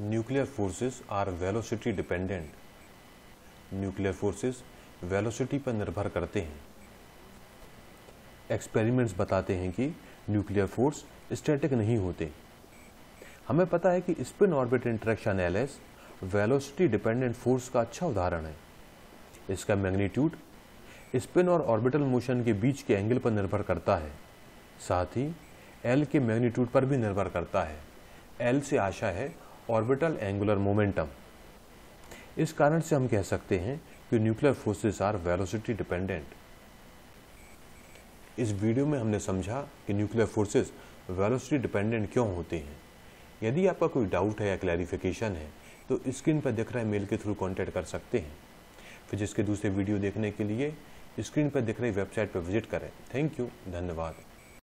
nuclear forces are velocity dependent nuclear forces velocity पर निर्भर करते हैं एक्सपेरिमेंट्स बताते हैं कि न्यूक्लियर फोर्स स्टैटिक नहीं होते हमें पता है कि spin orbit interaction L velocity dependent force का अच्छा उदाहरण है इसका मैग्नीट्यूड स्पिन और ऑर्बिटल मोशन के बीच के एंगल पर निर्भर करता है साथ ही एल के मैग्नीट्यूड पर भी निर्भर करता है एल से आशा है ऑर्बिटल एंगुलर मोमेंटम इस कारण से हम कह सकते हैं कि nuclear forces are velocity dependent इस वीडियो में हमने समझा कि न्यूक्लियर फोर्सेस वेलोसिटी डिपेंडेंट क्यों होते हैं यदि आपका कोई डाउट है या क्लैरिफिकेशन है तो स्क्रीन पर दिख रहे मेल के थ्रू कॉन्टैक्ट कर सकते हैं फिजिक्स के दूसरे वीडियो देखने के लिए स्क्रीन पर दिख रही वेबसाइट पर विजिट करें थैंक यू धन्यवाद